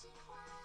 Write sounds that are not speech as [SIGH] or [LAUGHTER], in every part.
喜欢。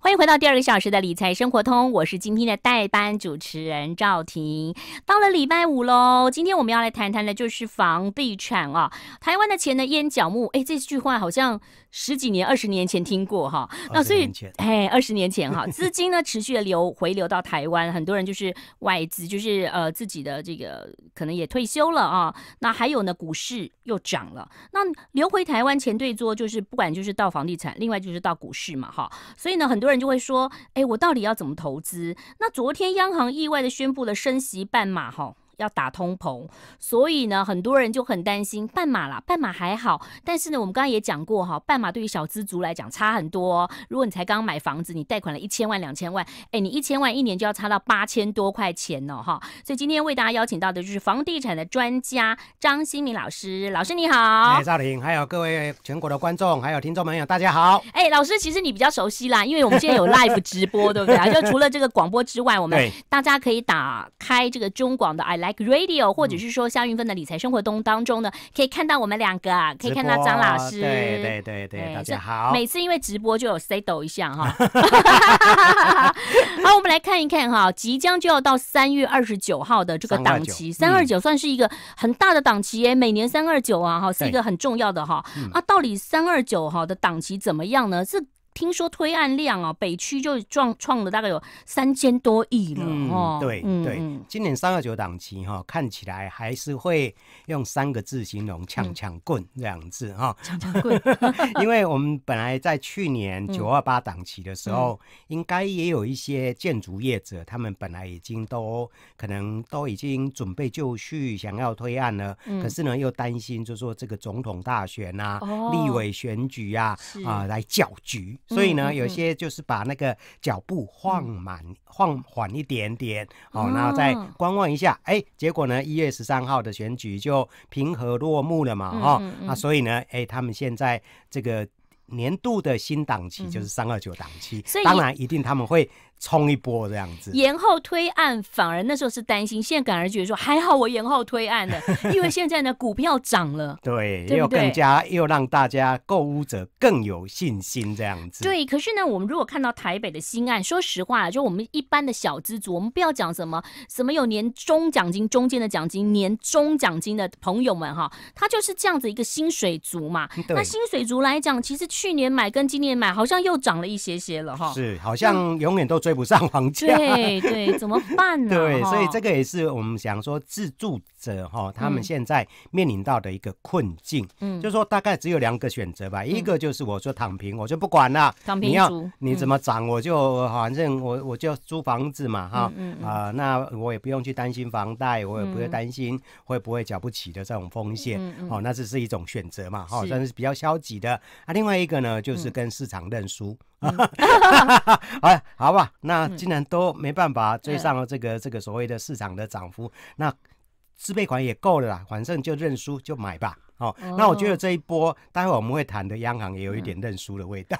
欢迎回到第二个小时的理财生活通，我是今天的代班主持人赵婷。到了礼拜五喽，今天我们要来谈谈的就是房地产啊。台湾的钱呢淹脚木，哎，这句话好像十几年、二十年前听过哈。那所以，哎，二十年前哈，[LAUGHS] 资金呢持续的流回流到台湾，很多人就是外资，就是呃自己的这个可能也退休了啊。那还有呢，股市又涨了，那流回台湾钱对多就是不管就是到房地产，另外就是到股市嘛哈。所以呢，很多。有人就会说：“哎，我到底要怎么投资？”那昨天央行意外的宣布了升息半码，哈。要打通膨，所以呢，很多人就很担心半马啦。半马还好，但是呢，我们刚刚也讲过哈，半马对于小资族来讲差很多哦。如果你才刚买房子，你贷款了一千万、两千万，哎，你一千万一年就要差到八千多块钱哦，哈。所以今天为大家邀请到的就是房地产的专家张新明老师，老师你好。哎，赵婷，还有各位全国的观众，还有听众朋友，大家好。哎，老师，其实你比较熟悉啦，因为我们现在有 live 直播，对不对啊？[LAUGHS] 就除了这个广播之外，我们大家可以打开这个中广的 i。Like Radio，或者是说夏云芬的理财生活东当中呢，可以看到我们两个啊，可以看到张老师，对对对对，大家好。每次因为直播就有 say 抖一下哈。[LAUGHS] 好，我们来看一看哈，即将就要到三月二十九号的这个档期，三二九算是一个很大的档期耶，每年三二九啊哈是一个很重要的哈。啊，到底三二九哈的档期怎么样呢？是。听说推案量啊，北区就撞创了大概有三千多亿了哦。对对，今年三二九档期哈，看起来还是会用三个字形容：抢抢棍这样子哈。抢抢棍，[LAUGHS] 因为我们本来在去年九二八档期的时候，应该也有一些建筑业者，他们本来已经都可能都已经准备就绪，想要推案了，可是呢又担心，就说这个总统大选啊、立委选举啊啊来搅局。所以呢，有些就是把那个脚步放慢、放缓一点点哦，然后再观望一下。哎，结果呢，一月十三号的选举就平和落幕了嘛，哈啊，所以呢，哎，他们现在这个年度的新档期就是三二九档期，当然一定他们会。冲一波这样子，延后推案反而那时候是担心，现在反而觉得说还好我延后推案的，[LAUGHS] 因为现在呢股票涨了，对，又更加又让大家购物者更有信心这样子。对，可是呢，我们如果看到台北的新案，说实话，就我们一般的小资族，我们不要讲什么什么有年终奖金、中间的奖金、年终奖金的朋友们哈，他就是这样子一个薪水族嘛。那薪水族来讲，其实去年买跟今年买好像又涨了一些些了哈。是，好像永远都。追不上房价，对对，怎么办呢？[LAUGHS] 对，所以这个也是我们想说自助。者哈，他们现在面临到的一个困境，嗯，就是说大概只有两个选择吧，一个就是我说躺平，我就不管了，躺平，你要你怎么涨，我就反正我我就租房子嘛哈，啊，那我也不用去担心房贷，我也不会担心会不会缴不起的这种风险，哦，那这是一种选择嘛，哈，算是比较消极的。啊，另外一个呢，就是跟市场认输，[LAUGHS] 哎，好吧，那既然都没办法追上了这个这个所谓的市场的涨幅，那。自备款也够了啦，反正就认输，就买吧。好，那我觉得这一波待会我们会谈的，央行也有一点认输的味道。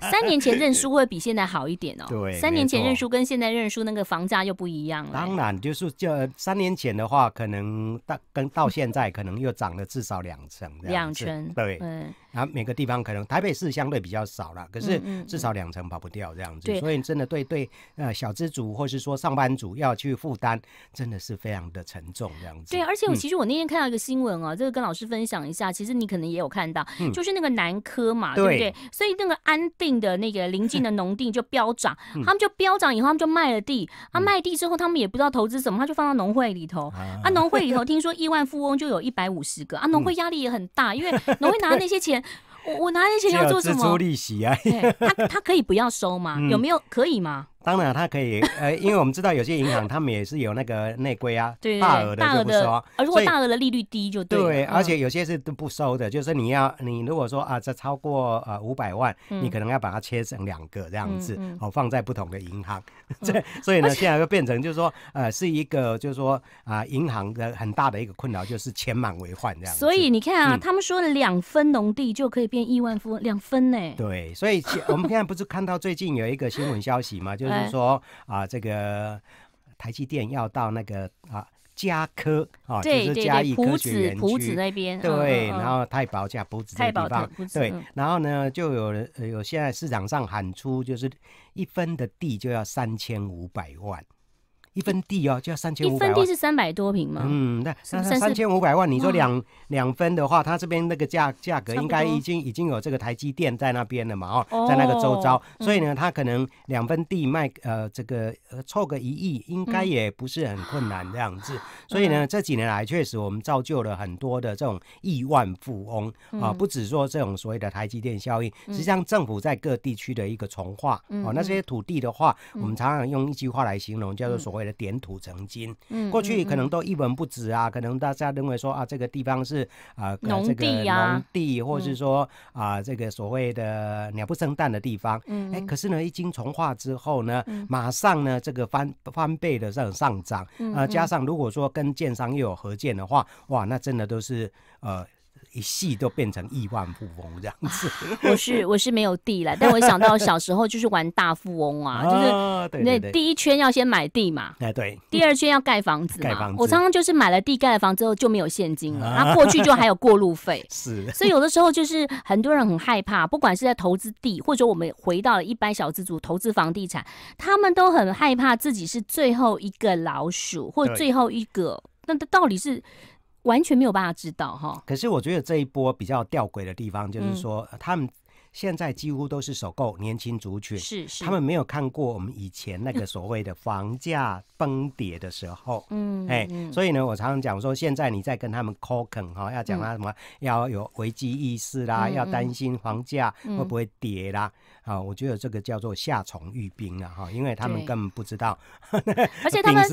三年前认输会比现在好一点哦。对，三年前认输跟现在认输那个房价又不一样了。当然，就是这三年前的话，可能到跟到现在可能又涨了至少两成。两成。对。嗯。然后每个地方可能台北市相对比较少了，可是至少两成跑不掉这样子。对。所以真的对对，呃，小资主或是说上班族要去负担，真的是非常的沉重这样子。对，而且我其实我那天看到一个新闻哦，这个跟老师分享。讲一下，其实你可能也有看到，就是那个南科嘛，对不对？所以那个安定的那个临近的农地就飙涨，[LAUGHS] 他们就飙涨以后，他们就卖了地啊，卖地之后，他们也不知道投资什么，他就放到农会里头啊，农会里头听说亿万富翁就有一百五十个啊，[LAUGHS] 农会压力也很大，因为 [LAUGHS] 农会拿那些钱，我我拿那些钱要做什么？收利息啊？他他可以不要收吗？有没有可以吗？当然，它可以，呃，因为我们知道有些银行他们也是有那个内规啊，[LAUGHS] 大额的就不说。呃，如果大额的利率低就对。对，而且有些是都不收的，就是你要你如果说啊，这超过呃五百万，你可能要把它切成两个这样子，哦，放在不同的银行。[LAUGHS] 这所以呢，现在就变成就是说，呃，是一个就是说啊，银行的很大的一个困扰就是钱满为患这样。所以你看啊，他们说两分农地就可以变亿万富翁，两分呢？对，所以我们现在不是看到最近有一个新闻消息嘛，就。比如说啊，这个台积电要到那个啊嘉科啊，就是嘉义科学园区那边，对，然后太保加埔子，太保对，然后呢，就有人有现在市场上喊出，就是一分的地就要三千五百万。一分地哦，就要三千五百万。一分地是三百多平吗？嗯，那三三千五百万，你说两两分的话，它这边那个价价格应该已经已经有这个台积电在那边了嘛？哦，在那个周遭，所以呢，它可能两分地卖呃这个呃凑个一亿，应该也不是很困难这样子。所以呢，这几年来确实我们造就了很多的这种亿万富翁啊，不止说这种所谓的台积电效应，实际上政府在各地区的一个从化哦，那这些土地的话，我们常常用一句话来形容，叫做所谓。为了点土成金，嗯，过去可能都一文不值啊，可能大家认为说啊，这个地方是啊，这个农地，或者是说啊，这个所谓的鸟不生蛋的地方，嗯，哎，可是呢，一经从化之后呢，马上呢，这个翻翻倍的这种上涨，啊，加上如果说跟建商又有合建的话，哇，那真的都是呃。一系都变成亿万富翁这样子，[LAUGHS] 我是我是没有地了，但我想到小时候就是玩大富翁啊，[LAUGHS] 就是那第一圈要先买地嘛，哎对，第二圈要盖房子，嘛。我常常就是买了地盖了房之后就没有现金了，[LAUGHS] 那过去就还有过路费，是，所以有的时候就是很多人很害怕，不管是在投资地，或者我们回到了一般小资族投资房地产，他们都很害怕自己是最后一个老鼠，或者最后一个，那到底是。完全没有办法知道哈。可是我觉得这一波比较吊诡的地方，就是说他们现在几乎都是首购年轻族群，是是，他们没有看过我们以前那个所谓的房价崩跌的时候，嗯，哎，所以呢，我常常讲说，现在你在跟他们 c o k e n 哈，要讲他什么要有危机意识啦，要担心房价会不会跌啦。啊，我觉得这个叫做夏虫欲冰了哈，因为他们根本不知道，而且 [LAUGHS] 他们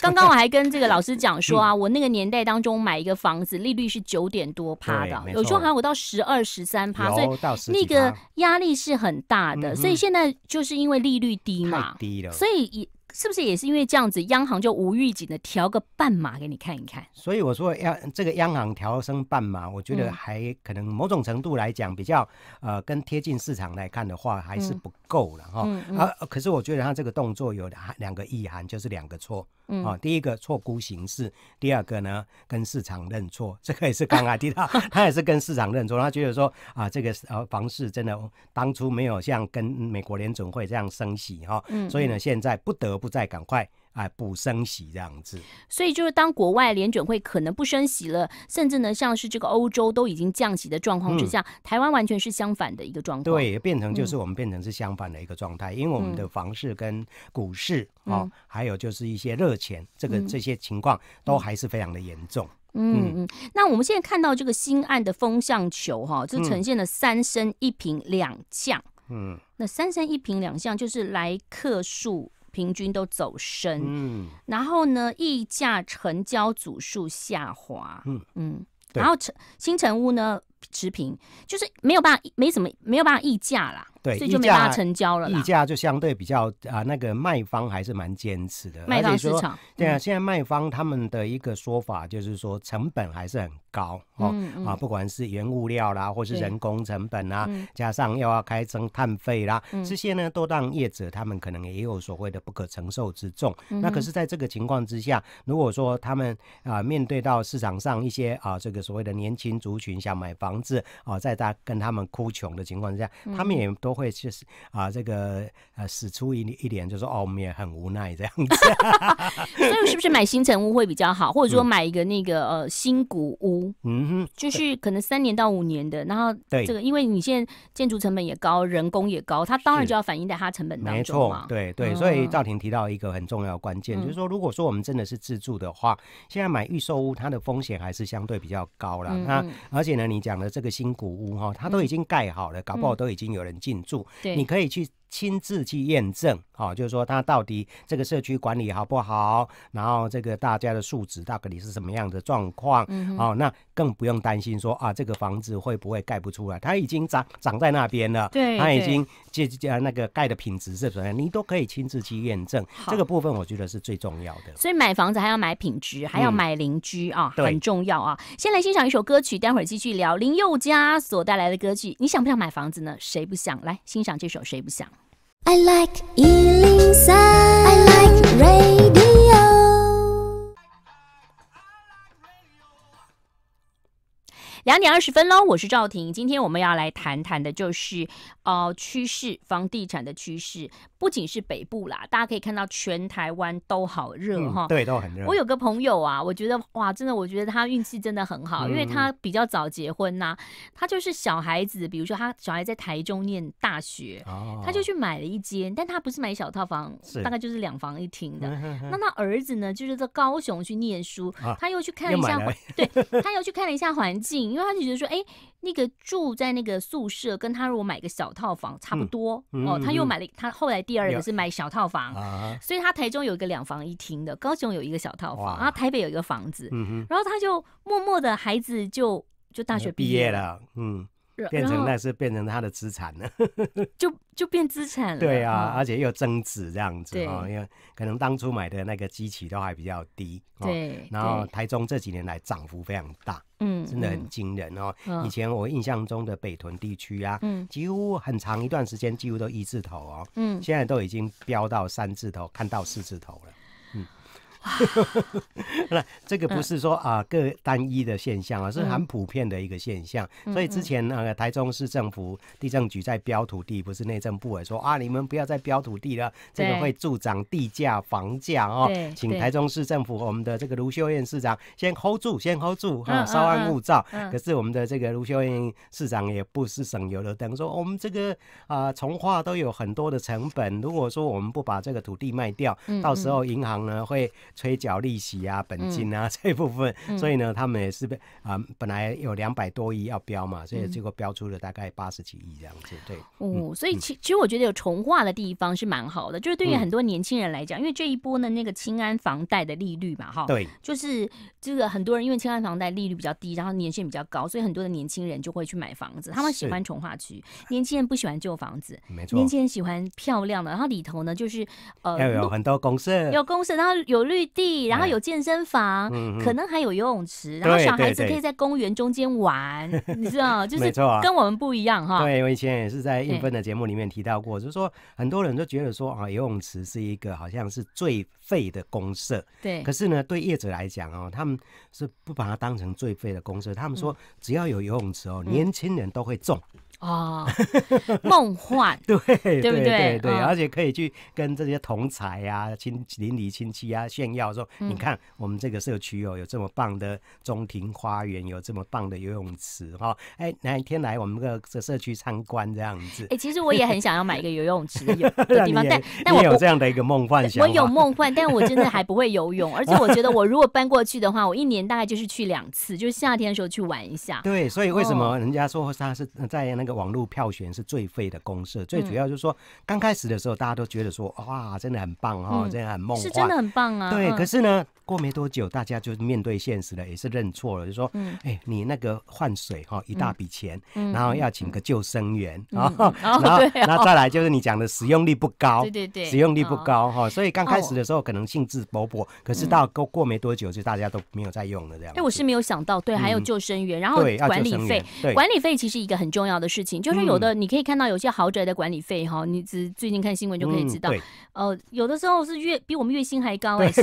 刚刚我还跟这个老师讲说啊，我那个年代当中买一个房子，利率是九点多趴的，有时候好像我到十二、十三趴，所以那个压力是很大的，所以现在就是因为利率低嘛，所以也。是不是也是因为这样子，央行就无预警的调个半码给你看一看？所以我说要这个央行调升半码，我觉得还可能某种程度来讲比较呃跟贴近市场来看的话，还是不够了哈。啊，可是我觉得他这个动作有两两个意涵，就是两个错。啊，第一个错估形势，第二个呢，跟市场认错，这个也是刚刚提到，[LAUGHS] 他也是跟市场认错，他觉得说啊，这个呃房市真的当初没有像跟美国联准会这样升息哈，所以呢，现在不得不再赶快。哎，不升息这样子，所以就是当国外联准会可能不升息了，甚至呢像是这个欧洲都已经降息的状况之下，台湾完全是相反的一个状况，对，变成就是我们变成是相反的一个状态，因为我们的房市跟股市啊，还有就是一些热钱，这个这些情况都还是非常的严重。嗯嗯，那我们现在看到这个新案的风向球哈，就呈现了三升一平两降。嗯，那三升一平两降就是来客数。平均都走深，嗯，然后呢，溢价成交组数下滑，嗯嗯，然后成新成屋呢持平，就是没有办法，没什么没有办法溢价啦。对，溢价成交了，溢价就相对比较啊，那个卖方还是蛮坚持的。卖方市场，对啊，现在卖方他们的一个说法就是说成本还是很高哦啊，不管是原物料啦，或是人工成本啊，加上又要开征碳费啦，这些呢都让业者他们可能也有所谓的不可承受之重。那可是，在这个情况之下，如果说他们啊面对到市场上一些啊这个所谓的年轻族群想买房子啊，在他跟他们哭穷的情况之下，他们也都。会去啊，这个呃，使出一一点，就说哦，我们也很无奈这样子。[LAUGHS] 所以是不是买新城屋会比较好，或者说买一个那个呃新古屋？嗯哼，就是可能三年到五年的。然后这个，因为你现在建筑成本也高，人工也高，它当然就要反映在它成本当中没错，对对。所以赵婷提到一个很重要关键，就是说，如果说我们真的是自住的话，现在买预售屋它的风险还是相对比较高了。那而且呢，你讲的这个新古屋哈，它都已经盖好了，搞不好都已经有人进。住，你可以去。亲自去验证，哦，就是说他到底这个社区管理好不好，然后这个大家的素质到底是什么样的状况，哦，那更不用担心说啊，这个房子会不会盖不出来？它已经长长在那边了，对，它已经这这那个盖的品质是不是？你都可以亲自去验证，这个部分我觉得是最重要的。所以买房子还要买品质，还要买邻居啊，很重要啊。先来欣赏一首歌曲，待会儿继续聊林宥嘉所带来的歌曲。你想不想买房子呢？谁不想来欣赏这首？谁不想？I like Ealing Sound. I like radio. 两点二十分喽，我是赵婷。今天我们要来谈谈的，就是呃，趋势，房地产的趋势，不仅是北部啦，大家可以看到全台湾都好热哈。对，都很热。我有个朋友啊，我觉得哇，真的，我觉得他运气真的很好，因为他比较早结婚呐。他就是小孩子，比如说他小孩在台中念大学，他就去买了一间，但他不是买小套房，大概就是两房一厅的。那他儿子呢，就是在高雄去念书，他又去看了一下，对，他又去看了一下环境。因为他就觉得说，哎，那个住在那个宿舍，跟他如果买个小套房差不多哦。他又买了，他后来第二个是买小套房，所以他台中有一个两房一厅的，高雄有一个小套房，然后台北有一个房子，然后他就默默的孩子就就大学毕业了，嗯。变成那是变成他的资产了，[LAUGHS] 就就变资产了。对啊，而且又增值这样子啊，因为可能当初买的那个基期都还比较低。对，然后台中这几年来涨幅非常大，嗯，真的很惊人哦。以前我印象中的北屯地区啊，嗯，几乎很长一段时间几乎都一字头哦，嗯，现在都已经飙到三字头，看到四字头了。[LAUGHS] 那这个不是说啊，个单一的现象啊，是很普遍的一个现象。所以之前那个台中市政府地政局在标土地，不是内政部哎说啊，你们不要再标土地了，这个会助长地价房价哦。请台中市政府我们的这个卢秀燕市长先 hold 住，先 hold 住哈，稍安勿躁。可是我们的这个卢秀燕市长也不是省油的，灯，说我们这个啊，从化都有很多的成本，如果说我们不把这个土地卖掉，到时候银行呢会。催缴利息啊，本金啊 [LAUGHS] 这一部分，所以呢，他们也是被啊，本来有两百多亿要标嘛，所以结果标出了大概八十几亿这样子，对。哦，所以其其实我觉得有重化的地方是蛮好的，就是对于很多年轻人来讲，因为这一波呢，那个清安房贷的利率嘛，哈，对，就是这个很多人因为清安房贷利率比较低，然后年限比较高，所以很多的年轻人就会去买房子。他们喜欢重化区，年轻人不喜欢旧房子，没错。年轻人喜欢漂亮的，然后里头呢，就是呃，要有很多公社，有公社，然后有绿。地，然后有健身房，可能还有游泳池，然后小孩子可以在公园中间玩，[LAUGHS] 你知道，就是跟我们不一样哈。对，我以前也是在应分的节目里面提到过，就是说很多人都觉得说啊，游泳池是一个好像是最废的公社。对，可是呢，对业者来讲哦，他们是不把它当成最废的公社，他们说只要有游泳池哦，年轻人都会种。哦，梦幻，[LAUGHS] 对，对不对？对，而且可以去跟这些同才啊、亲邻里亲戚啊炫耀说：“你看，我们这个社区哦，有这么棒的中庭花园，有这么棒的游泳池哈！”哎，哪一天来我们个社社区参观这样子？哎，其实我也很想要买一个游泳池的 [LAUGHS] 地方，但但我有这样的一个梦幻，我有梦幻，但我真的还不会游泳，而且我觉得我如果搬过去的话，我一年大概就是去两次，就是夏天的时候去玩一下。对，所以为什么人家说他是在那？个网络票选是最废的公社，最主要就是说，刚开始的时候大家都觉得说，哇，真的很棒哈，真的很梦幻，是真的很棒啊。对，可是呢，过没多久，大家就面对现实了，也是认错了，就说，哎，你那个换水哈，一大笔钱，然后要请个救生员，然后，然后，那再来就是你讲的使用率不高，[LAUGHS] 对对对，使用率不高哈。所以刚开始的时候可能兴致勃勃，可是到过过没多久，就大家都没有再用了这样。哎，我是没有想到，对，还有救生员，然后管理费，管理费其实一个很重要的。事情就是有的，你可以看到有些豪宅的管理费哈，你只最近看新闻就可以知道，呃，有的时候是月比我们月薪还高哎，[LAUGHS] 十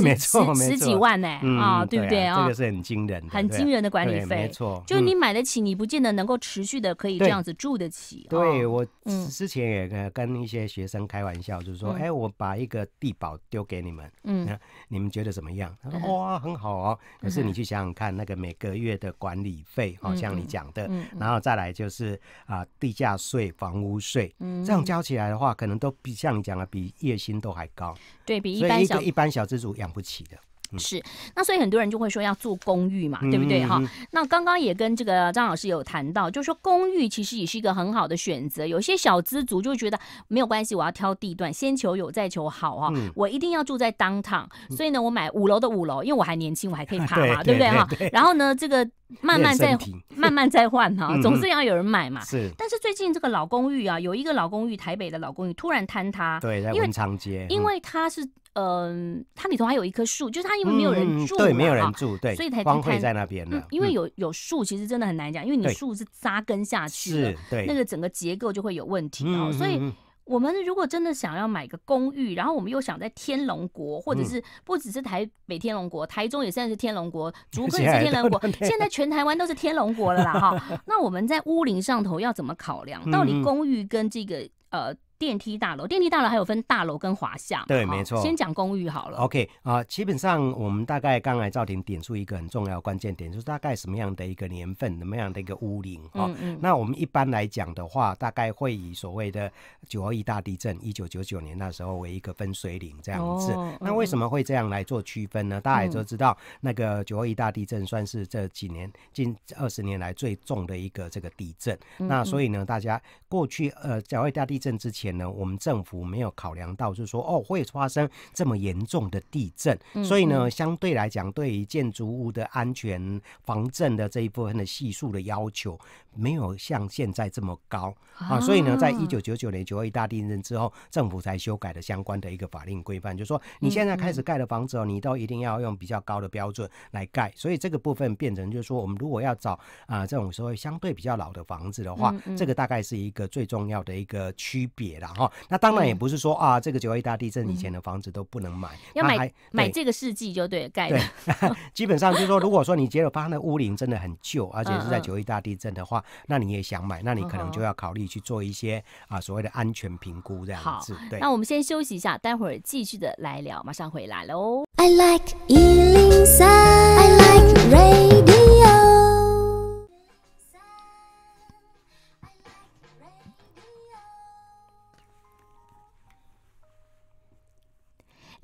十几万哎啊，对不对啊？这个是很惊人的，很惊人的管理费，没错，就是你买得起，你不见得能够持续的可以这样子住得起。对我之前也跟一些学生开玩笑，就是说，哎，我把一个地保丢给你们，嗯，你们觉得怎么样？他说哇，很好哦。可是你去想想看，那个每个月的管理费，好像你讲的，然后再来就是啊。地价税、房屋税，这样交起来的话，可能都比像你讲的，比月薪都还高，对比一般小一般小资族养不起的。是，那所以很多人就会说要做公寓嘛，对不对哈？那刚刚也跟这个张老师有谈到，就是说公寓其实也是一个很好的选择。有些小资族就觉得没有关系，我要挑地段，先求有再求好哈，我一定要住在 downtown，所以呢，我买五楼的五楼，因为我还年轻，我还可以爬嘛，[LAUGHS] 对不对哈？[LAUGHS] 然后呢，这个慢慢再慢慢再换哈，[LAUGHS] 总是要有人买嘛。是，但是最近这个老公寓啊，有一个老公寓，台北的老公寓突然坍塌，对，在文昌街，因为它是。嗯，它里头还有一棵树，就是它因为没有人住，对，没有人住，对，所以才光会在那边嗯。因为有有树，其实真的很难讲，因为你树是扎根下去了，对，那个整个结构就会有问题啊。所以，我们如果真的想要买个公寓，然后我们又想在天龙国，或者是不只是台北天龙国，台中也算是天龙国，竹科也是天龙国，现在全台湾都是天龙国了啦，哈。[LAUGHS] 那我们在屋林上头要怎么考量？到底公寓跟这个呃？电梯大楼，电梯大楼还有分大楼跟华夏。对，没错。先讲公寓好了。OK 啊，基本上我们大概刚来赵庭点出一个很重要关键点，就是大概什么样的一个年份，什么样的一个屋龄。嗯嗯。那我们一般来讲的话，大概会以所谓的九二一大地震一九九九年那时候为一个分水岭这样子。那为什么会这样来做区分呢？大家也都知道，那个九二一大地震算是这几年近二十年来最重的一个这个地震。那所以呢，大家过去呃九二一大地震之前。我们政府没有考量到，就是说哦会发生这么严重的地震，所以呢，相对来讲，对于建筑物的安全防震的这一部分的系数的要求，没有像现在这么高啊。所以呢，在一九九九年九二大地震之后，政府才修改的相关的一个法令规范，就是说你现在开始盖的房子哦，你都一定要用比较高的标准来盖。所以这个部分变成就是说，我们如果要找啊这种所谓相对比较老的房子的话，这个大概是一个最重要的一个区别。哈，那当然也不是说啊，这个九一大地震以前的房子都不能买，要买买这个世纪就对。对，[LAUGHS] [LAUGHS] 基本上就是说，如果说你觉得它的屋顶真的很旧，而且是在九一大地震的话，那你也想买，那你可能就要考虑去做一些啊所谓的安全评估这样子。对，那我们先休息一下，待会儿继续的来聊，马上回来喽。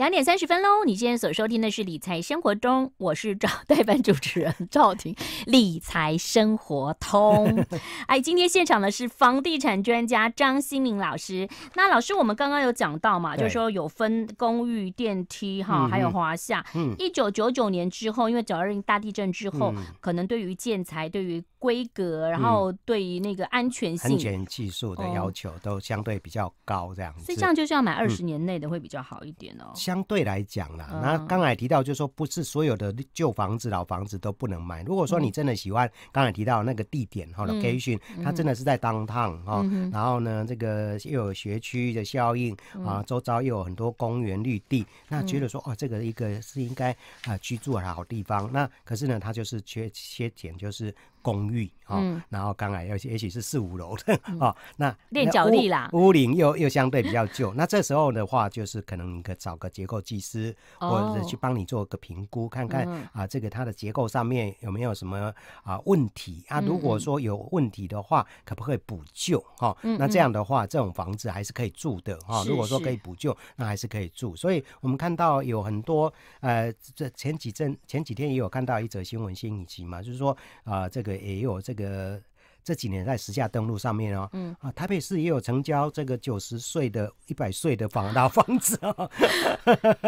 两点三十分喽！你现在所收听的是《理财生活》中，我是赵代班主持人赵婷，[LAUGHS]《理财生活通》。[LAUGHS] 哎，今天现场的是房地产专家张新明老师。那老师，我们刚刚有讲到嘛，就是说有分公寓电梯哈，还有华夏。嗯。一九九九年之后，因为九二零大地震之后，可能对于建材、对于规格，然后对于那个安全性、安全技术的要求都相对比较高，这样。所以这样就是要买二十年内的会比较好一点哦。相对来讲啦，那刚才提到就是说不是所有的旧房子、老房子都不能买。如果说你真的喜欢刚才提到那个地点，，location，它真的是在当趟哈，然后呢，这个又有学区的效应啊，周遭又有很多公园绿地，那觉得说哦，这个一个是应该啊居住的好地方。那可是呢，它就是缺缺点就是。公寓啊，然后刚才又也许是四五楼的哦，[LAUGHS] 那练脚力啦。屋顶又又相对比较旧，[LAUGHS] 那这时候的话，就是可能你可找个结构技师，或者去帮你做个评估，看看啊，这个它的结构上面有没有什么啊问题啊？如果说有问题的话，可不可以补救？哈，那这样的话，这种房子还是可以住的哈。如果说可以补救，那还是可以住。所以我们看到有很多呃，这前几阵前几天也有看到一则新闻，新疫情嘛，就是说啊，这个。也有这个这几年在实价登录上面哦，嗯啊，台北市也有成交这个九十岁的一百岁的房老房子哦。[LAUGHS] [LAUGHS]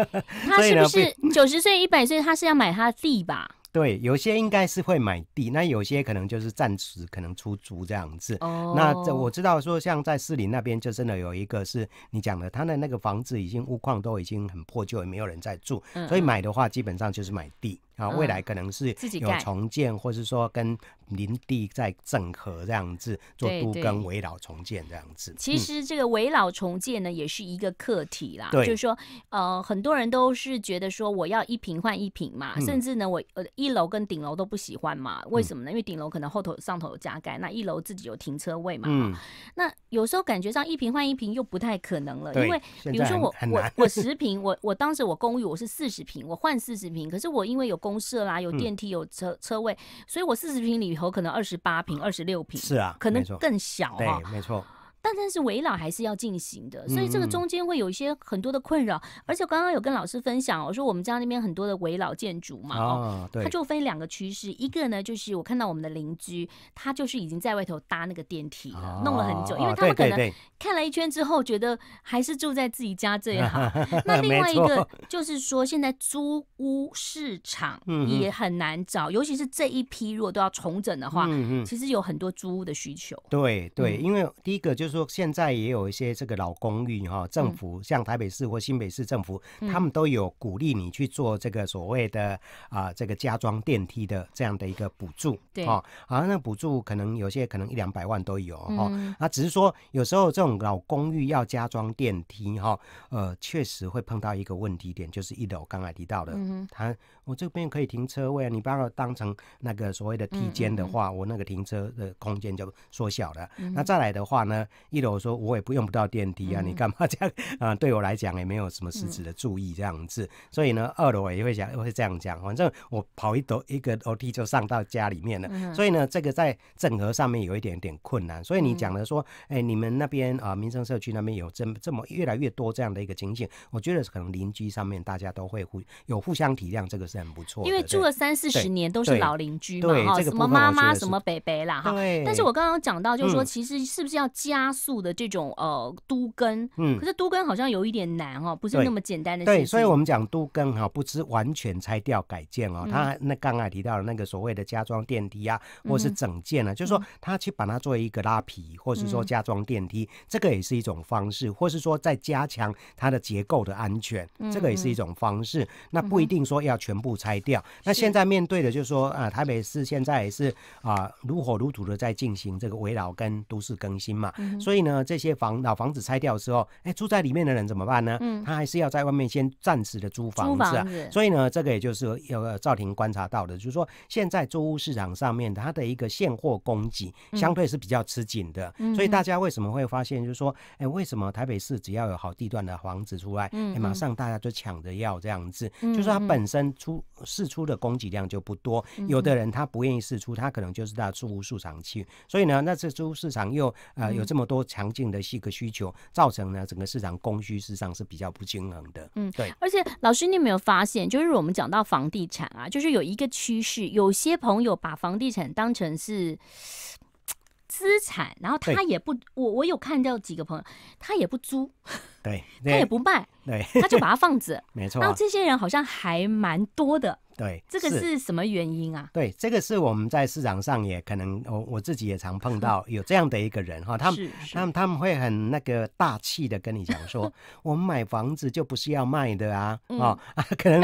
他是不是九十岁一百岁？他是要买他的地吧？[LAUGHS] 对，有些应该是会买地，那有些可能就是暂时可能出租这样子。那这我知道，说像在士林那边，就真的有一个是你讲的，他的那个房子已经屋况都已经很破旧，也没有人在住，所以买的话基本上就是买地。啊，未来可能是有重建，或是说跟林地在整合这样子做都跟围老重建这样子。其实这个围老重建呢也是一个课题啦，就是说呃很多人都是觉得说我要一平换一平嘛，甚至呢我呃一楼跟顶楼都不喜欢嘛，为什么呢？因为顶楼可能后头上头有加盖，那一楼自己有停车位嘛。嗯。那有时候感觉上一平换一平又不太可能了，因为比如说我我我 [LAUGHS] 十平，我我当时我公寓我是四十平，我换四十平，可是我因为有公社啦，有电梯，有车车位，所以我四十平里头可能二十八平、二十六平，是啊，可能更小，对，没错。但但是围老还是要进行的，所以这个中间会有一些很多的困扰。而且刚刚有跟老师分享，我说我们家那边很多的围老建筑嘛，哦，它就分两个趋势。一个呢，就是我看到我们的邻居，他就是已经在外头搭那个电梯了，弄了很久，因为他们可能看了一圈之后，觉得还是住在自己家最好。[LAUGHS] 那另外一个就是说，现在租屋市场也很难找，尤其是这一批如果都要重整的话，其实有很多租屋的需求。对对，因为第一个就是。说现在也有一些这个老公寓哈，政府像台北市或新北市政府，他们都有鼓励你去做这个所谓的啊这个加装电梯的这样的一个补助，对哈，啊那补助可能有些可能一两百万都有哈，那只是说有时候这种老公寓要加装电梯哈，呃确实会碰到一个问题点，就是一楼刚才提到的，嗯，他我这边可以停车位，你把我当成那个所谓的梯间的话，我那个停车的空间就缩小了，那再来的话呢？一楼说，我也不用不到电梯啊，你干嘛这样啊？[LAUGHS] 对我来讲也没有什么实质的注意这样子，所以呢，二楼也会我会这样讲。反正我跑一楼一个楼梯就上到家里面了，所以呢，这个在整合上面有一点点困难。所以你讲的说，哎，你们那边啊，民生社区那边有这么这么越来越多这样的一个情景，我觉得可能邻居上面大家都会互有互相体谅，这个是很不错。因为住了三四十年都是老邻居嘛，哈，什么妈妈什么北北啦，哈。但是我刚刚讲到就是说，其实是不是要加？速的这种呃，都跟，嗯，可是都跟好像有一点难哦，不是那么简单的。对，所以我们讲都跟哈，不是完全拆掉改建哦。嗯。他那刚才提到的那个所谓的加装电梯啊，或是整建啊，就是说他去把它作为一个拉皮，或是说加装电梯，这个也是一种方式，或是说在加强它的结构的安全，这个也是一种方式。那不一定说要全部拆掉。那现在面对的就是说啊，台北市现在也是啊，如火如荼的在进行这个围绕跟都市更新嘛。嗯。所以呢，这些房老房子拆掉的时候，哎，住在里面的人怎么办呢？嗯，他还是要在外面先暂时的租房子。租房子。所以呢，这个也就是有赵庭观察到的，就是说现在租屋市场上面，它的一个现货供给相对是比较吃紧的。嗯。所以大家为什么会发现，就是说，哎，为什么台北市只要有好地段的房子出来，嗯，马上大家就抢着要这样子，就是它本身出市出的供给量就不多，有的人他不愿意市出，他可能就是到租屋市场去。所以呢，那这租屋市场又呃有这么。多强劲的一个需求，造成呢整个市场供需事实上是比较不均衡的。嗯，对。而且老师，你有没有发现，就是我们讲到房地产啊，就是有一个趋势，有些朋友把房地产当成是资产，然后他也不，我我有看到几个朋友，他也不租，对，[LAUGHS] 他也不卖，对，他就把它放着。[LAUGHS] 没错。那这些人好像还蛮多的。对，这个是什么原因啊？对，这个是我们在市场上也可能，我我自己也常碰到 [LAUGHS] 有这样的一个人哈，他们他们他们会很那个大气的跟你讲说，[LAUGHS] 我们买房子就不是要卖的啊，啊，可能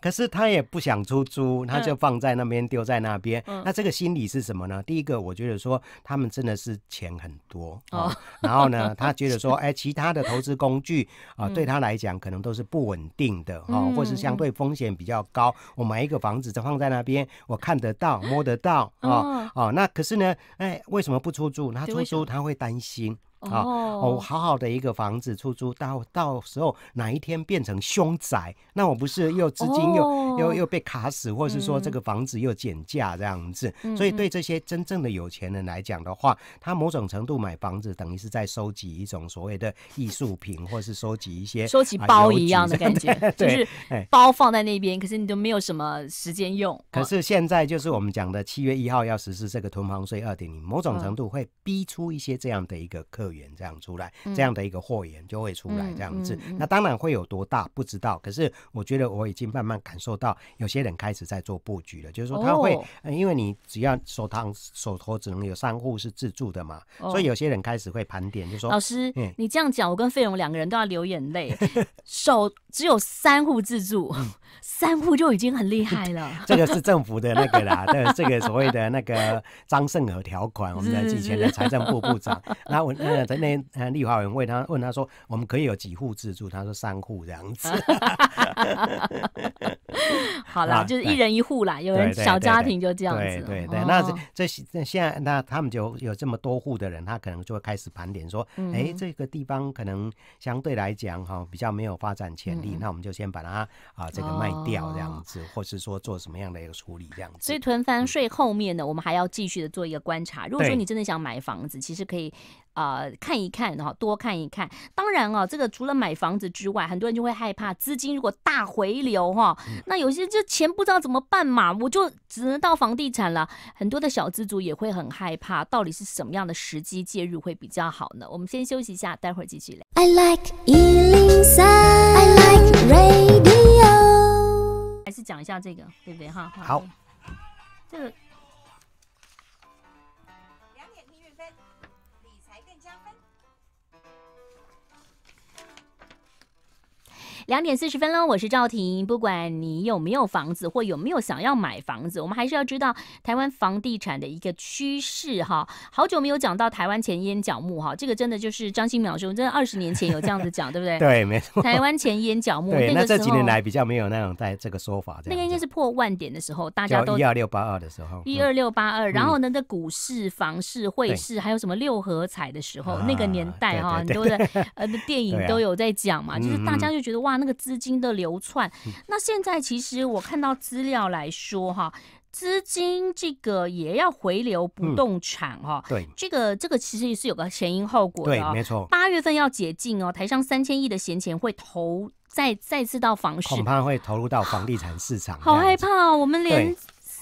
可是他也不想出租，他就放在那边丢在那边。那这个心理是什么呢？第一个，我觉得说他们真的是钱很多哦，然后呢，[LAUGHS] 他觉得说，哎，其他的投资工具啊，对他来讲可能都是不稳定的哦，或是相对风险比较高。我买一个房子，放在那边，我看得到、摸得到啊！哦，那可是呢，哎，为什么不出租？他出租他会担心。啊，我好好的一个房子出租，到到时候哪一天变成凶宅，那我不是又资金又又又被卡死，或是说这个房子又减价这样子。所以对这些真正的有钱人来讲的话，他某种程度买房子等于是在收集一种所谓的艺术品，或是收集一些收集包一样的感觉，就是包放在那边，可是你都没有什么时间用。可是现在就是我们讲的七月一号要实施这个囤房税二点零，某种程度会逼出一些这样的一个客。会源这样出来，这样的一个货源就会出来这样子。那当然会有多大不知道，可是我觉得我已经慢慢感受到，有些人开始在做布局了。就是说，他会因为你只要手头手头只能有三户是自助的嘛，所以有些人开始会盘点。就说老师，你这样讲，我跟费勇两个人都要流眼泪。[LAUGHS] 手只有三户自助，[LAUGHS] 三户就已经很厉害了。这个 [LAUGHS] 是政府的那个啦，这这个所谓的那个张盛和条款，我们的以前的财政部部长。那我在那，呃，立华文问他，问他说：“我们可以有几户自助？”他说：“三户这样子。[LAUGHS] ”好啦，就是一人一户啦。有人小家庭就这样子，对对对。那这这现在那他们就有这么多户的人，他可能就会开始盘点说：“哎，这个地方可能相对来讲哈比较没有发展潜力，那我们就先把它啊这个卖掉这样子，或是说做什么样的一个处理这样子。”所以囤房税后面呢，我们还要继续的做一个观察。如果说你真的想买房子，其实可以。呃，看一看哈，多看一看。当然哦，这个除了买房子之外，很多人就会害怕资金如果大回流哈，那有些就钱不知道怎么办嘛，我就只能到房地产了。很多的小资族也会很害怕，到底是什么样的时机介入会比较好呢？我们先休息一下，待会儿继续聊。I like 103, I like radio。还是讲一下这个，对不对哈？好，这个。两点四十分喽，我是赵婷。不管你有没有房子，或有没有想要买房子，我们还是要知道台湾房地产的一个趋势哈。好久没有讲到台湾前烟角木哈，这个真的就是张新淼兄，真的二十年前有这样子讲，[LAUGHS] 对不对？对，没错。台湾前烟角木，那个时候。这几年来比较没有那种在这个说法。那个应该是破万点的时候，大家都一二六八二的时候，一二六八二。然后呢，在股市、房市、汇市，还有什么六合彩的时候，那个年代哈，很多的呃，电影都有在讲嘛，就是大家就觉得哇。那个资金的流窜，那现在其实我看到资料来说哈，资金这个也要回流不动产哈，对，这个这个其实也是有个前因后果的，没错。八月份要解禁哦，台商三千亿的闲钱会投再再次到房市，恐怕会投入到房地产市场，好害怕，我们连。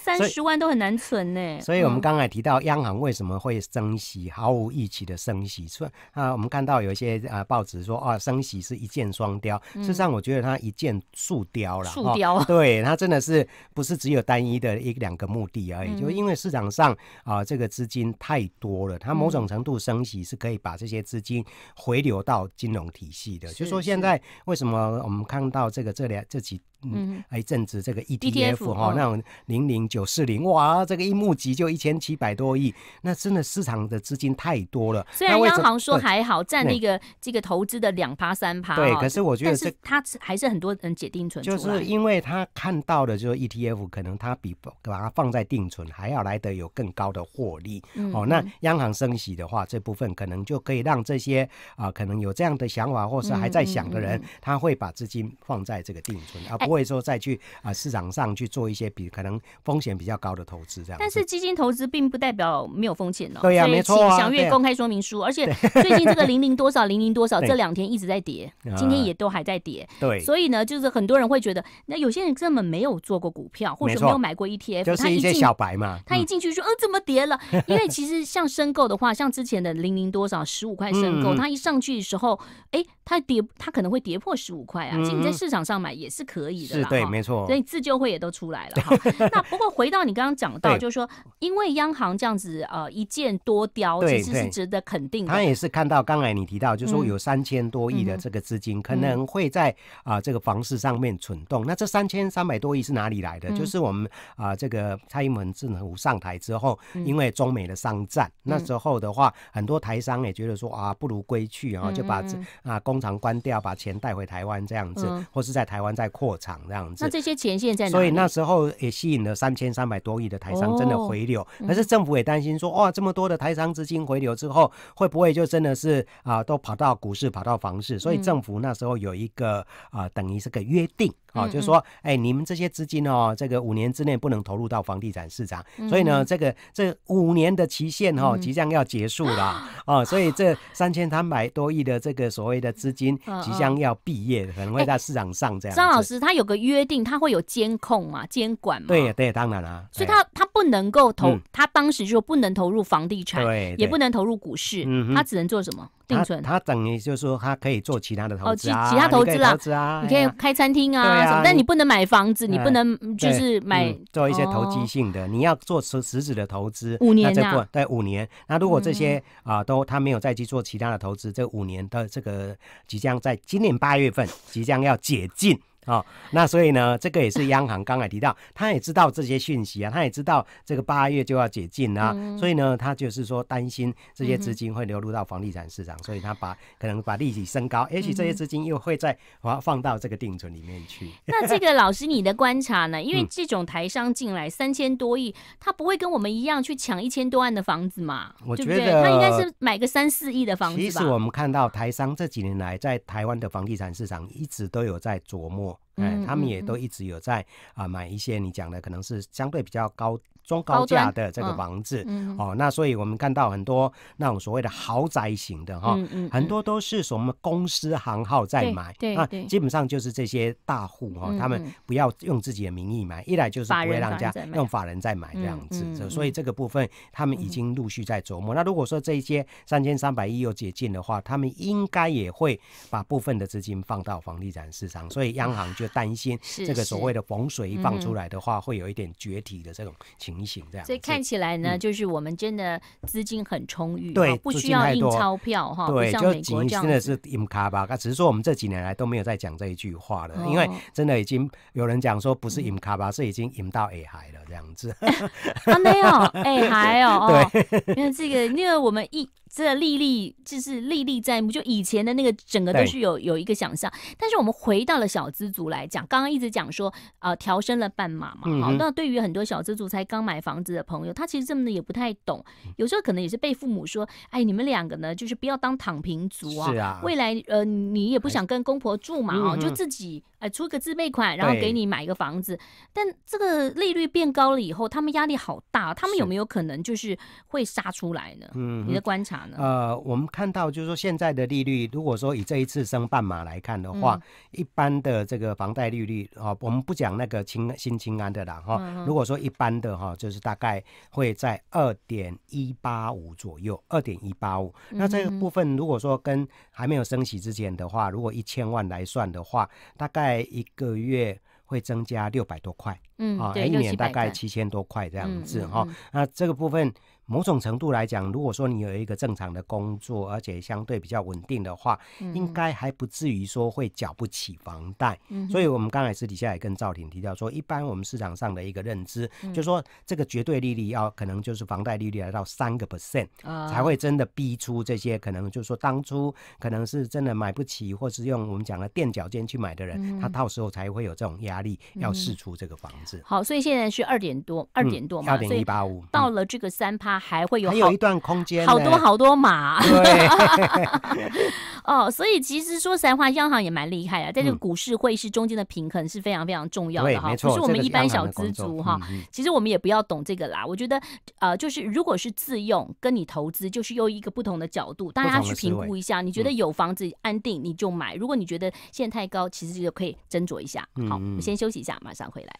三十万都很难存呢，所以我们刚才提到央行为什么会升息，毫无预期的升息。所以啊，我们看到有一些啊报纸说，啊，升息是一箭双雕。事实上，我觉得它一箭树雕了。树雕，对它真的是不是只有单一的一两个目的而已？就因为市场上啊，这个资金太多了，它某种程度升息是可以把这些资金回流到金融体系的。就说现在为什么我们看到这个这两这几。嗯，哎，正值这个 ETF 哈，那种零零九四零，哇，这个一募集就一千七百多亿，那真的市场的资金太多了。虽然央行说还好占那个这个投资的两趴三趴，对，可是我觉得这它还是很多人解定存，就是因为他看到的就是 ETF，可能他比把它放在定存还要来得有更高的获利。哦，那央行升息的话，这部分可能就可以让这些啊，可能有这样的想法或是还在想的人，他会把资金放在这个定存啊，不过。会说再去啊市场上去做一些比可能风险比较高的投资这样，但是基金投资并不代表没有风险哦。对呀，没错啊。请阅公开说明书，而且最近这个零零多少零零多少 [LAUGHS] 这两天一直在跌，今天也都还在跌。对，所以呢，就是很多人会觉得，那有些人根本没有做过股票，或者没有买过 ETF，就是一些小白嘛。他一进去说，嗯，怎么跌了？因为其实像申购的话，像之前的零零多少十五块申购，他一上去的时候，哎，他跌，他可能会跌破十五块啊。其实你在市场上买也是可以。是对，没错，所以自救会也都出来了。[LAUGHS] 那不过回到你刚刚讲到，就是说，因为央行这样子呃一箭多雕，其实是值得肯定的。他也是看到刚才你提到，就是说有三千多亿的这个资金可能会在啊这个房市上面蠢动。那这三千三百多亿是哪里来的？就是我们啊这个蔡英文能府上台之后，因为中美的商战，那时候的话，很多台商也觉得说啊不如归去啊，就把这啊工厂关掉，把钱带回台湾这样子，或是在台湾再扩产。场这样子，那这些钱现在所以那时候也吸引了三千三百多亿的台商真的回流，可是政府也担心说，哇，这么多的台商资金回流之后，会不会就真的是啊，都跑到股市、跑到房市？所以政府那时候有一个啊，等于是个约定。哦，就是说，哎，你们这些资金哦，这个五年之内不能投入到房地产市场，所以呢，这个这五年的期限哈，即将要结束了，[LAUGHS] 哦，所以这三千三百多亿的这个所谓的资金，即将要毕业，可能会在市场上这样。张老师，他有个约定，他会有监控嘛，监管嘛？对对，当然啊，所以他他。不能够投，他当时就不能投入房地产，也不能投入股市，他只能做什么？定存。他等于就是说，他可以做其他的投资啊，其他投资啦，你可以开餐厅啊什么。但你不能买房子，你不能就是买做一些投机性的，你要做实实质的投资。五年啊？对，五年。那如果这些啊都他没有再去做其他的投资，这五年的这个即将在今年八月份即将要解禁。哦，那所以呢，这个也是央行刚才提到，他也知道这些讯息啊，他也知道这个八月就要解禁啊，所以呢，他就是说担心这些资金会流入到房地产市场，所以他把可能把利息升高，也许这些资金又会在放放到这个定存里面去。那这个老师你的观察呢？因为这种台商进来三千多亿，他不会跟我们一样去抢一千多万的房子嘛？我觉得他应该是买个三四亿的房子。其实我们看到台商这几年来在台湾的房地产市场一直都有在琢磨。哎，他们也都一直有在啊买一些你讲的，可能是相对比较高。中高价的这个房子，哦，那所以我们看到很多那种所谓的豪宅型的哈，很多都是什么公司行号在买，那基本上就是这些大户哈，他们不要用自己的名义买，一来就是不会让家用法人在买这样子，所以这个部分他们已经陆续在琢磨。那如果说这些三千三百亿又解禁的话，他们应该也会把部分的资金放到房地产市场，所以央行就担心这个所谓的“逢水”一放出来的话，会有一点绝体的这种情况。这样，所以看起来呢，就是我们真的资金很充裕，对，不需要印钞票哈，不像美国的是印卡巴。只是说我们这几年来都没有再讲这一句话了，因为真的已经有人讲说，不是印卡巴，是已经印到 A 海了这样子。啊没有，[LAUGHS] A 还有对，因为这个，因为我们一。这历历就是历历在目，就以前的那个整个都是有有一个想象，但是我们回到了小资族来讲，刚刚一直讲说啊，调升了半码嘛，好，那对于很多小资族才刚买房子的朋友，他其实么的也不太懂，有时候可能也是被父母说，哎，你们两个呢，就是不要当躺平族啊，未来呃你也不想跟公婆住嘛，哦，就自己。出个自备款，然后给你买一个房子，但这个利率变高了以后，他们压力好大。他们有没有可能就是会杀出来呢？嗯，你的观察呢？呃，我们看到就是说现在的利率，如果说以这一次升半码来看的话，一般的这个房贷利率哦，我们不讲那个清新清安的啦哈。如果说一般的哈，就是大概会在二点一八五左右，二点一八五。那这个部分，如果说跟还没有升息之前的话，如果一千万来算的话，大概。一个月会增加六百多块，啊，一年大概七千多块这样子哈。那这个部分。某种程度来讲，如果说你有一个正常的工作，而且相对比较稳定的话，应该还不至于说会缴不起房贷。嗯，所以我们刚才私底下也跟赵婷提到说，一般我们市场上的一个认知，就说这个绝对利率要可能就是房贷利率来到三个 percent 啊，才会真的逼出这些可能就是说当初可能是真的买不起，或是用我们讲的垫脚尖去买的人，他到时候才会有这种压力要试出这个房子。好，所以现在是二点多，二点多嘛，二点一八五到了这个三趴。还会有好一段空间，好多好多码。[LAUGHS] 哦，所以其实说实话，央行也蛮厉害的。在这个股市、汇市中间的平衡是非常非常重要的哈。不是我们一般小资族哈，其实我们也不要懂这个啦。我觉得，呃，就是如果是自用，跟你投资，就是用一个不同的角度，大家去评估一下。你觉得有房子安定，你就买；如果你觉得现在太高，其实就可以斟酌一下。好，我先休息一下，马上回来。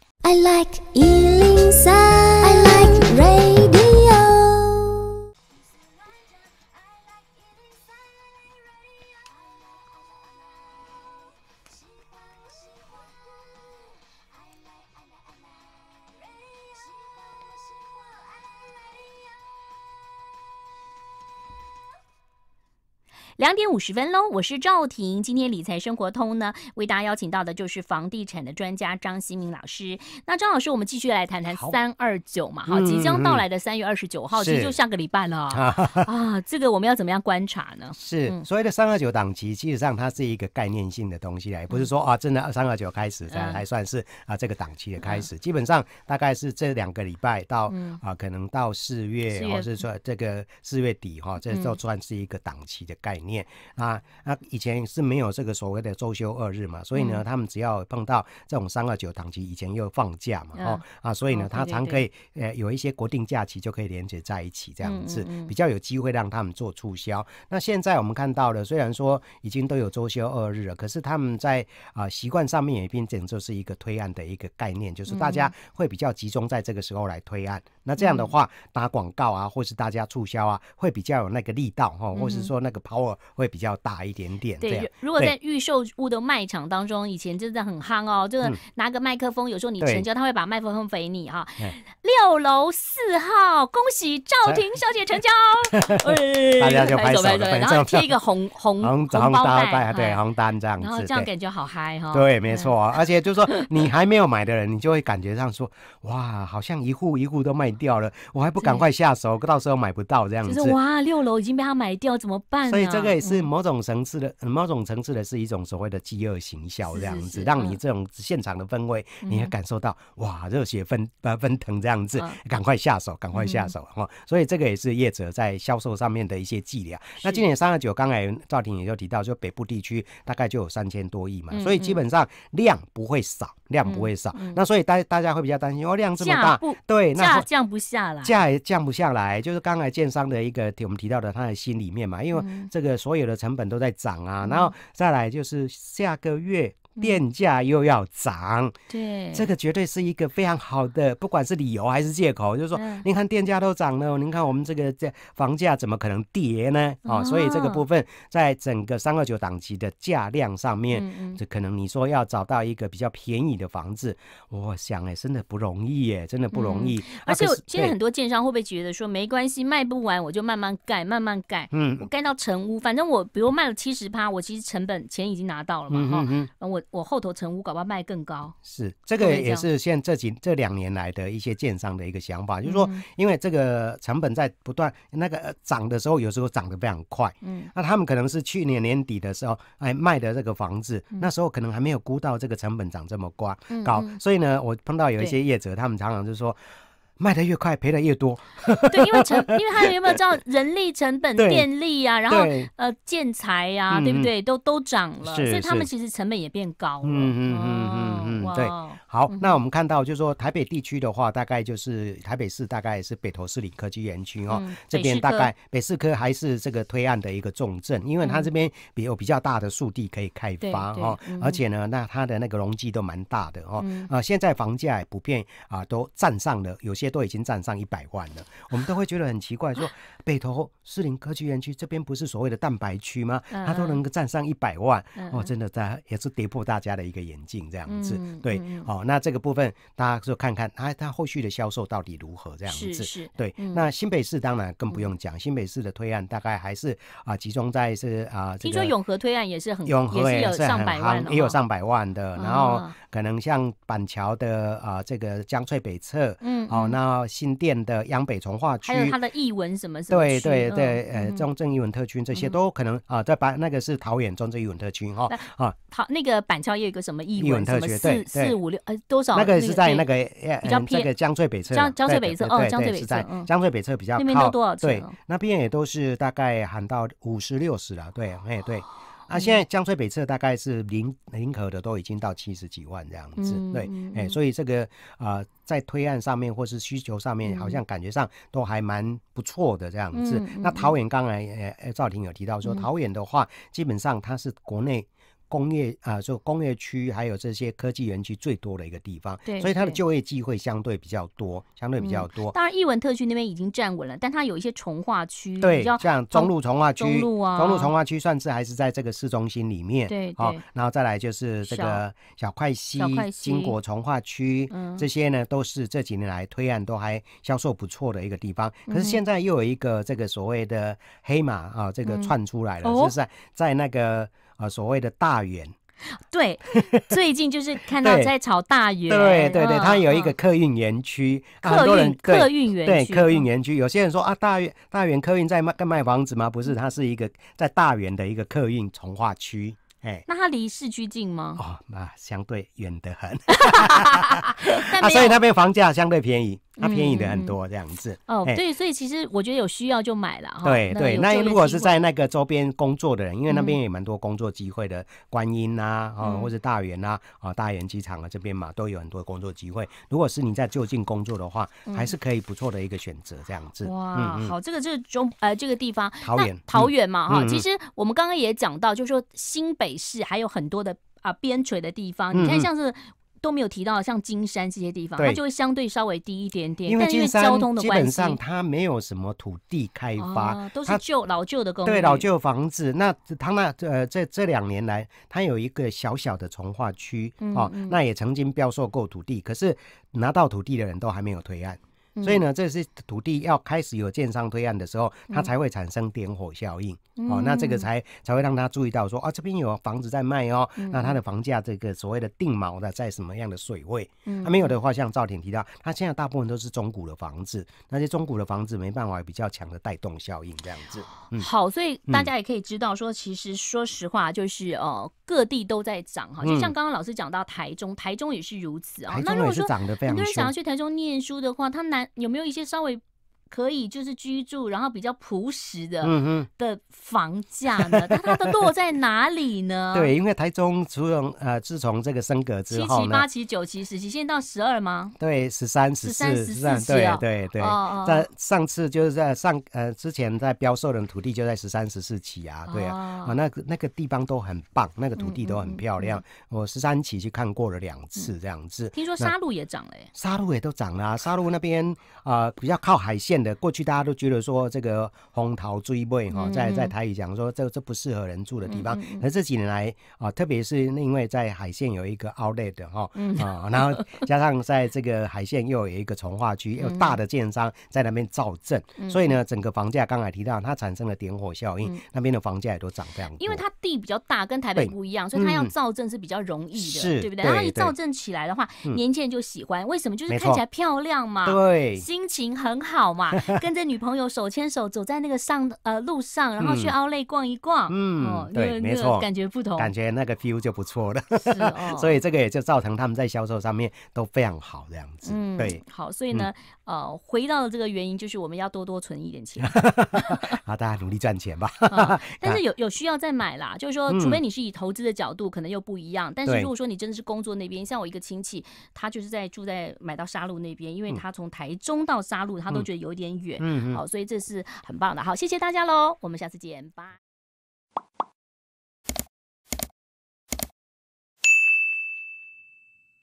两点五十分喽，我是赵婷。今天理财生活通呢，为大家邀请到的就是房地产的专家张新明老师。那张老师，我们继续来谈谈三二九嘛，哈，即将到来的三月二十九号，其实就下个礼拜了 [LAUGHS] 啊。这个我们要怎么样观察呢？是所谓的三二九档期，其实上它是一个概念性的东西也不是说啊，真的三二九开始才才算是啊这个档期的开始。基本上大概是这两个礼拜到啊，可能到四月，或是说这个四月底哈，这都算是一个档期的概念。念啊啊！以前是没有这个所谓的周休二日嘛，所以呢，他们只要碰到这种三二九档期，以前又放假嘛，哦啊，所以呢，他常可以呃有一些国定假期就可以连接在一起这样子，比较有机会让他们做促销。那现在我们看到的，虽然说已经都有周休二日了，可是他们在啊习惯上面也变成就是一个推案的一个概念，就是大家会比较集中在这个时候来推案。那这样的话，打广告啊，或是大家促销啊，会比较有那个力道哈，或是说那个 power 会比较大一点点。对，如果在预售屋的卖场当中，以前真的很夯哦，就是拿个麦克风，有时候你成交，他会把麦克风给你哈。六楼四号，恭喜赵婷小姐成交。[LAUGHS] 大家就拍手，然后贴一个红红红包袋，对，红单这样子，然后这样感觉好嗨哈。对，没错，而且就是说你还没有买的人，你就会感觉上说，哇，好像一户一户都卖掉了，我还不赶快下手，到时候买不到这样子。是哇，六楼已经被他买掉，怎么办？所以这个。对，是某种层次的，某种层次的是一种所谓的饥饿行销这样子，让你这种现场的氛围，你也感受到哇，热血奔呃奔腾这样子，赶快下手，赶快下手哈。所以这个也是业者在销售上面的一些伎俩。那今年三二九，刚才赵婷也就提到，就北部地区大概就有三千多亿嘛，所以基本上量不会少。量不会少，那所以大大家会比较担心，哦，量这么大，对价降不下来，价也降不下来，就是刚才建商的一个我们提到的，他的心里面嘛，因为这个所有的成本都在涨啊，然后再来就是下个月。电价又要涨，对，这个绝对是一个非常好的，不管是理由还是借口，就是说，您看电价都涨了，您看我们这个这房价怎么可能跌呢？哦，所以这个部分在整个三二九档期的价量上面，这可能你说要找到一个比较便宜的房子，我想哎，真的不容易哎，真的不容易。而且现在很多建商会不会觉得说没关系，卖不完我就慢慢盖，慢慢盖，嗯，我盖到成屋，反正我比如卖了七十趴，我其实成本钱已经拿到了嘛，哈，嗯，我。我后头成屋，搞不好卖更高。是，这个也是现这几这两年来的一些建商的一个想法，就是说，因为这个成本在不断那个涨的时候，有时候涨得非常快。嗯，那他们可能是去年年底的时候，哎，卖的这个房子，那时候可能还没有估到这个成本涨这么高，高。所以呢，我碰到有一些业者，他们常常就是说。卖的越快，赔的越多。[LAUGHS] 对，因为成，[LAUGHS] 因为他们有没有知道人力成本、电力啊，然后呃建材呀，对不对？都都涨了，所以他们其实成本也变高了。嗯嗯嗯嗯。对，好，那我们看到就是说台北地区的话，大概就是台北市，大概也是北投市岭科技园区哦，这边大概北市科还是这个推案的一个重镇，因为它这边比有比较大的树地可以开发哦，而且呢，那它的那个容积都蛮大的哦，啊，现在房价普遍啊，都占上了，有些都已经占上一百万了，我们都会觉得很奇怪，说北投市林科技园区这边不是所谓的蛋白区吗？它都能够占上一百万哦，真的在也是跌破大家的一个眼镜这样子。对，好，那这个部分大家就看看它它后续的销售到底如何这样子。是是。对，那新北市当然更不用讲，新北市的推案大概还是啊集中在是啊。听说永和推案也是很，永和也是上百万，也有上百万的。然后可能像板桥的啊这个江翠北侧，嗯，哦，那新店的央北从化区，还有它的译文什么什么。对对对，呃，中正译文特区这些都可能啊，在板那个是桃园中正译文特区哈啊，桃那个板桥也有个什么译文特区？对。四五六呃多少？那个是在那个哎这个江翠北侧。江江翠北侧哦，江翠北侧。嗯嗯嗯。那边都多少对，那边也都是大概喊到五十六十了。对，哎对。那现在江翠北侧大概是零零可的都已经到七十几万这样子。嗯对，哎，所以这个啊，在推案上面或是需求上面，好像感觉上都还蛮不错的这样子。嗯那桃园刚才哎哎赵婷有提到说，桃园的话，基本上它是国内。工业啊，就工业区，还有这些科技园区最多的一个地方，对，所以它的就业机会相对比较多，相对比较多。当然，一文特区那边已经站稳了，但它有一些从化区，对，像中路从化区、中路啊、中路从化区，算是还是在这个市中心里面，对，好，然后再来就是这个小快西、金国从化区，这些呢都是这几年来推案都还销售不错的一个地方。可是现在又有一个这个所谓的黑马啊，这个窜出来了，就是在在那个。啊，所谓的大圆。对，最近就是 [LAUGHS] 看到在炒大圆。对对对，它有一个客运园区，客运客运园区，对客运园区，有些人说啊，大原大原客运在卖在卖房子吗？不是，它是一个在大原的一个客运从化区。哎，那它离市区近吗？哦，那相对远得很。那 [LAUGHS] 所以那边房价相对便宜，它便宜的很多这样子。哦，对，所以其实我觉得有需要就买了。对对，那如果是在那个周边工作的人，因为那边也蛮多工作机会的，观音呐，啊，或者大园呐，啊，大园机场啊这边嘛，都有很多工作机会。如果是你在就近工作的话，还是可以不错的一个选择这样子。哇，好，这个就个中呃这个地方桃园桃园嘛哈，其实我们刚刚也讲到，就说新北。是还有很多的啊边陲的地方，你看像是都没有提到像金山这些地方，它就会相对稍微低一点点。因为交通的关系，基本上它没有什么土地开发，都是旧老旧的公对老旧房子。那它那呃这这两年来，它有一个小小的从化区哦，那也曾经标售过土地，可是拿到土地的人都还没有推案。所以呢，这是土地要开始有建商推案的时候，它才会产生点火效应。哦，那这个才才会让大家注意到说啊，这边有房子在卖哦。那它的房价，这个所谓的定锚的在什么样的水位？它没有的话，像赵婷提到，它现在大部分都是中古的房子。那些中古的房子没办法有比较强的带动效应，这样子。好，所以大家也可以知道说，其实说实话，就是呃各地都在涨哈，就像刚刚老师讲到台中，台中也是如此啊。台中也是涨的非常很多人想要去台中念书的话，它难。有没有一些稍微？可以就是居住，然后比较朴实的嗯的房价呢？它它的落在哪里呢？[LAUGHS] 对，因为台中除了呃自从这个升格之后，七期、八期、九期、十期，现在到十二吗？对，十三、十四、十四期啊，对对对。在上次就是在上呃之前在标售的土地就在十三、十四期啊，对啊，啊那个那个地方都很棒，那个土地都很漂亮。我十三期去看过了两次，这样子。听说沙鹿也涨了，沙鹿也都涨了。沙鹿那边啊，比较靠海线。的过去大家都觉得说这个红桃追尾哈，在在台语讲说这这不适合人住的地方，而这几年来啊，特别是因为在海线有一个 Outlet 哈啊，然后加上在这个海线又有一个从化区，又大的建商在那边造镇，所以呢，整个房价刚才提到它产生了点火效应，那边的房价也都涨非常。因为它地比较大，跟台北不一样，所以它要造镇是比较容易的，对不对？然后一造镇起来的话，年轻人就喜欢，为什么？就是看起来漂亮嘛，对，心情很好嘛。跟着女朋友手牵手走在那个上呃路上，然后去 o u t l a y 逛一逛，嗯，对，没错，感觉不同，感觉那个 feel 就不错了，是哦，[LAUGHS] 所以这个也就造成他们在销售上面都非常好这样子，对，好，所以呢，呃，回到这个原因就是我们要多多存一点钱，[LAUGHS] 好，大家努力赚钱吧。[LAUGHS] 但是有有需要再买啦，就是说，除非你是以投资的角度，可能又不一样。但是如果说你真的是工作那边，像我一个亲戚，他就是在住在买到沙鹿那边，因为他从台中到沙鹿，他都觉得有。点远，嗯好，所以这是很棒的，好，谢谢大家喽，我们下次见，拜。